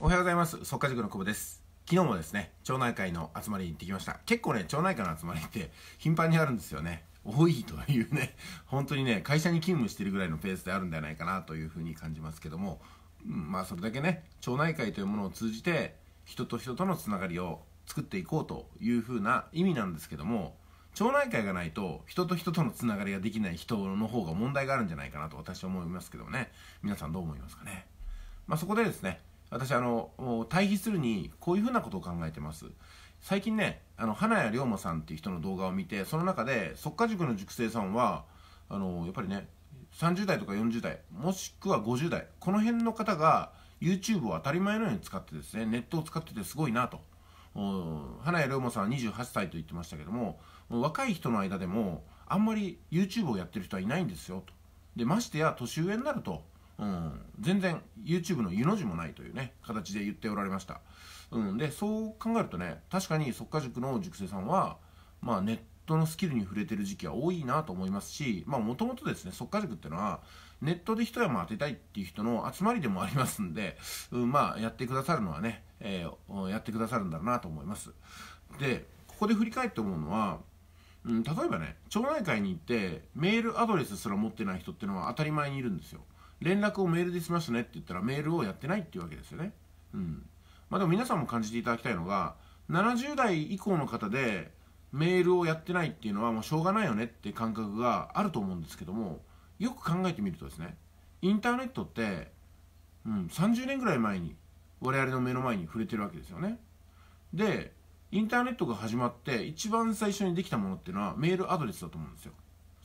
おはようございます。速稼塾の久保です。昨日もですね、町内会の集まりに行ってきました。結構ね、町内会の集まりって頻繁にあるんですよね。多いというね、本当にね、会社に勤務してるぐらいのペースであるんではないかなというふうに感じますけども、うん、まあそれだけね、町内会というものを通じて、人と人とのつながりを作っていこうというふうな意味なんですけども、町内会がないと人と人とのつながりができない人の方が問題があるんじゃないかなと私は思いますけどもね、皆さんどう思いますかね。まあ、そこでですね、私あの対比するにこういうふうなことを考えてます最近ねあの花屋龍馬さんっていう人の動画を見てその中で即家塾の塾生さんはあのやっぱりね30代とか40代もしくは50代この辺の方が YouTube を当たり前のように使ってですねネットを使っててすごいなと花屋龍馬さんは28歳と言ってましたけども若い人の間でもあんまり YouTube をやってる人はいないんですよとでましてや年上になるとうん、全然 YouTube の湯の字もないというね形で言っておられました、うん、でそう考えるとね確かに即家塾の塾生さんは、まあ、ネットのスキルに触れてる時期は多いなと思いますしもともとですね即家塾っていうのはネットで一山当てたいっていう人の集まりでもありますんで、うん、まあやってくださるのはね、えー、やってくださるんだろうなと思いますでここで振り返って思うのはうん、例えばね町内会に行ってメールアドレスすら持ってない人っていうのは当たり前にいるんですよ連絡をメールでしますねって言ったらメールをやってないっていうわけですよね。うん。まあでも皆さんも感じていただきたいのが、70代以降の方でメールをやってないっていうのはもうしょうがないよねって感覚があると思うんですけども、よく考えてみるとですね、インターネットって、うん、30年ぐらい前に我々の目の前に触れてるわけですよね。で、インターネットが始まって一番最初にできたものっていうのはメールアドレスだと思うんですよ。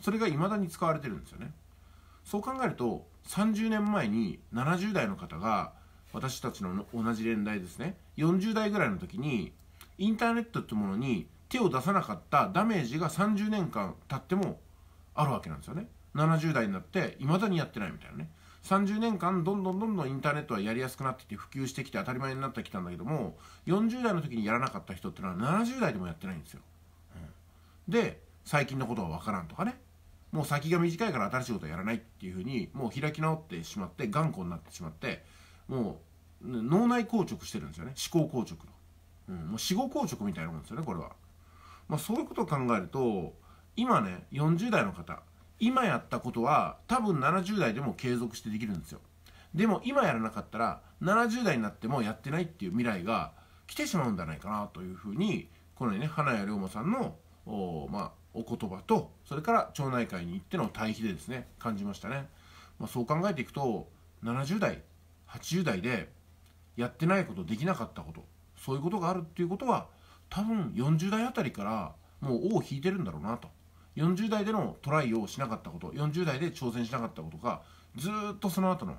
それが未だに使われてるんですよね。そう考えると30年前に70代の方が私たちの同じ年代ですね40代ぐらいの時にインターネットってものに手を出さなかったダメージが30年間経ってもあるわけなんですよね70代になって未だにやってないみたいなね30年間どんどんどんどんインターネットはやりやすくなってきて普及してきて当たり前になってきたんだけども40代の時にやらなかった人ってのは70代でもやってないんですよ、うん、で最近のことは分からんとかねもう先が短いから新しいことはやらないっていうふうにもう開き直ってしまって頑固になってしまってもう脳内硬直してるんですよね思考硬直の、うん、もう死後硬直みたいなもんですよねこれは、まあ、そういうことを考えると今ね40代の方今やったことは多分70代でも継続してできるんですよでも今やらなかったら70代になってもやってないっていう未来が来てしまうんじゃないかなというふうにこのね花屋龍馬さんのまあお言葉とそれから町内会に行っての対比でですね感じましたね、まあ、そう考えていくと70代80代でやってないことできなかったことそういうことがあるっていうことは多分40代あたりからもう尾を引いてるんだろうなと40代でのトライをしなかったこと40代で挑戦しなかったことがずっとその後の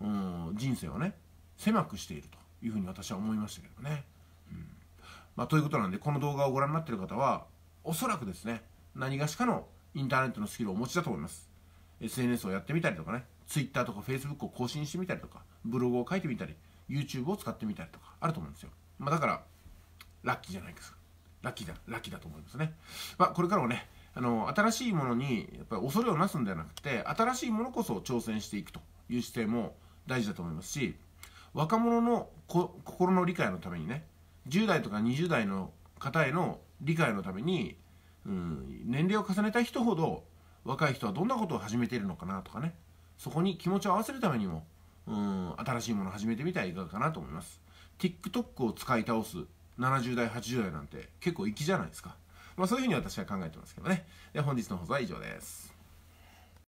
うん人生をね狭くしているというふうに私は思いましたけどね、うんまあ、ということなんでこの動画をご覧になってる方はおそらくですね何がしかのインターネットのスキルをお持ちだと思います SNS をやってみたりとかね Twitter とか Facebook を更新してみたりとかブログを書いてみたり YouTube を使ってみたりとかあると思うんですよ、まあ、だからラッキーじゃないですかラッキーだラッキーだと思いますね、まあ、これからもねあの新しいものにやっぱり恐れをなすんではなくて新しいものこそ挑戦していくという姿勢も大事だと思いますし若者の心の理解のためにね10代とか20代の方への理解のためにうん、年齢を重ねた人ほど若い人はどんなことを始めているのかなとかねそこに気持ちを合わせるためにも、うん、新しいものを始めてみたらいかがかなと思います TikTok を使い倒す70代80代なんて結構粋じゃないですか、まあ、そういうふうに私は考えてますけどねで本日の放送は以上です